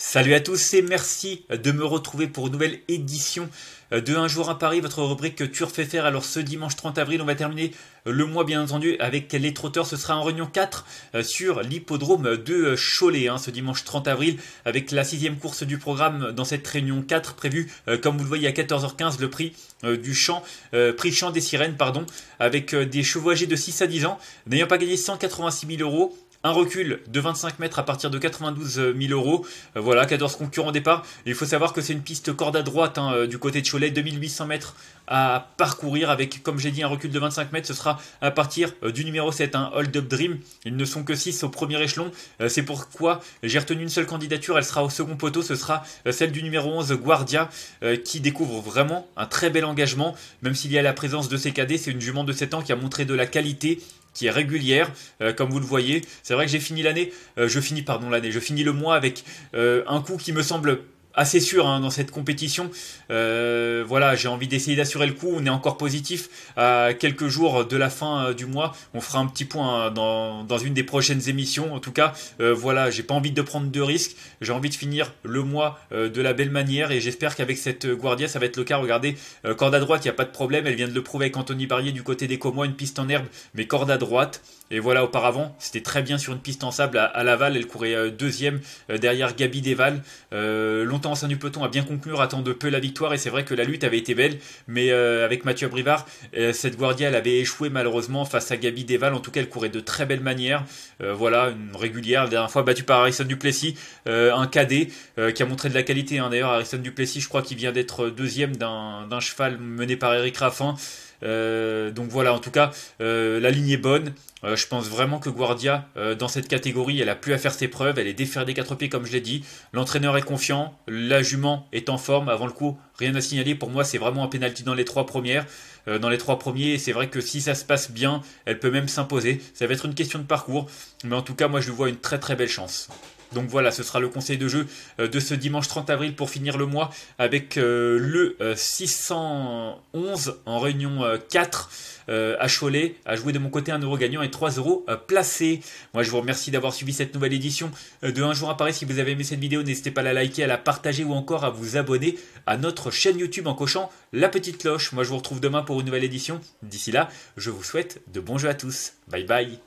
Salut à tous et merci de me retrouver pour une nouvelle édition euh, de Un jour à Paris, votre rubrique Tu refais faire. Alors ce dimanche 30 avril, on va terminer le mois bien entendu avec les trotteurs. Ce sera en réunion 4 euh, sur l'hippodrome de euh, Cholet hein, ce dimanche 30 avril avec la sixième course du programme dans cette réunion 4 prévue comme vous le voyez à 14h15 le prix du champ, prix champ des sirènes pardon, avec des chevaux âgés de 6 à 10 ans n'ayant pas gagné 186 000 euros un recul de 25 mètres à partir de 92 000 euh, euros. Euh, voilà, 14 concurrents au départ. il faut savoir que c'est une piste corde à droite hein, euh, du côté de Cholet, 2800 mètres à parcourir avec, comme j'ai dit, un recul de 25 mètres. Ce sera à partir du numéro 7, un hein, Hold Up Dream. Ils ne sont que 6 au premier échelon. c'est pourquoi j'ai retenu une seule candidature. Elle sera au second poteau. Ce sera celle du numéro 11, Guardia, qui découvre vraiment un très bel engagement. Même s'il y a la présence de CKD, c'est une jument de 7 ans qui a montré de la qualité qui est régulière, euh, comme vous le voyez. C'est vrai que j'ai fini l'année, euh, je finis pardon l'année, je finis le mois avec euh, un coup qui me semble assez sûr hein, dans cette compétition. Euh, voilà, j'ai envie d'essayer d'assurer le coup. On est encore positif à quelques jours de la fin euh, du mois. On fera un petit point euh, dans, une des prochaines émissions. En tout cas, voilà, j'ai pas envie de prendre de risques. J'ai envie de finir le mois de la belle manière et j'espère qu'avec cette Guardia, ça va être le cas. Regardez, corde à droite, il n'y a pas de problème. Elle vient de le prouver avec Anthony Barrier du côté des Comois, une piste en herbe, mais corde à droite. Et voilà, auparavant, c'était très bien sur une piste en sable à, Laval. Elle courait deuxième derrière Gabi Deval. longtemps temps, du à bien conclu attend de peu la victoire. Et c'est vrai que la lutte avait été belle, mais euh, avec Mathieu Brivard, euh, cette Guardia, elle avait échoué malheureusement face à Gabi Deval. En tout cas, elle courait de très belle manière euh, voilà, une régulière. La dernière fois battue par Harrison Duplessis, un cadet qui a montré de la qualité. Hein. D'ailleurs, Harrison Duplessis, je crois qu'il vient d'être deuxième d'un cheval mené par Eric Raffin. Euh, donc voilà, en tout cas, euh, la ligne est bonne. Euh, je pense vraiment que Guardia, dans cette catégorie, elle a plus à faire ses preuves. Elle est défaire des quatre pieds, comme je l'ai dit. L'entraîneur est confiant. La jument est en forme. Avant le coup, rien à signaler. Pour moi, c'est vraiment un pénalty dans les trois premières. dans les trois premiers, c'est vrai que si ça se passe bien, elle peut même s'imposer. Ça va être une question de parcours. Mais en tout cas, moi, je lui vois une très très belle chance. Donc voilà, ce sera le conseil de jeu euh, de ce dimanche 30 avril pour finir le mois avec euh, le 611 euh, en réunion 4 à Cholet, à jouer de mon côté un euro gagnant et 3 euros placés. Moi je vous remercie d'avoir suivi cette nouvelle édition de Un jour à Paris. Si vous avez aimé cette vidéo, n'hésitez pas à la liker, à la partager ou encore à vous abonner à notre chaîne YouTube en cochant la petite cloche. Moi je vous retrouve demain pour une nouvelle édition. D'ici là, je vous souhaite de bons jeux à tous. Bye bye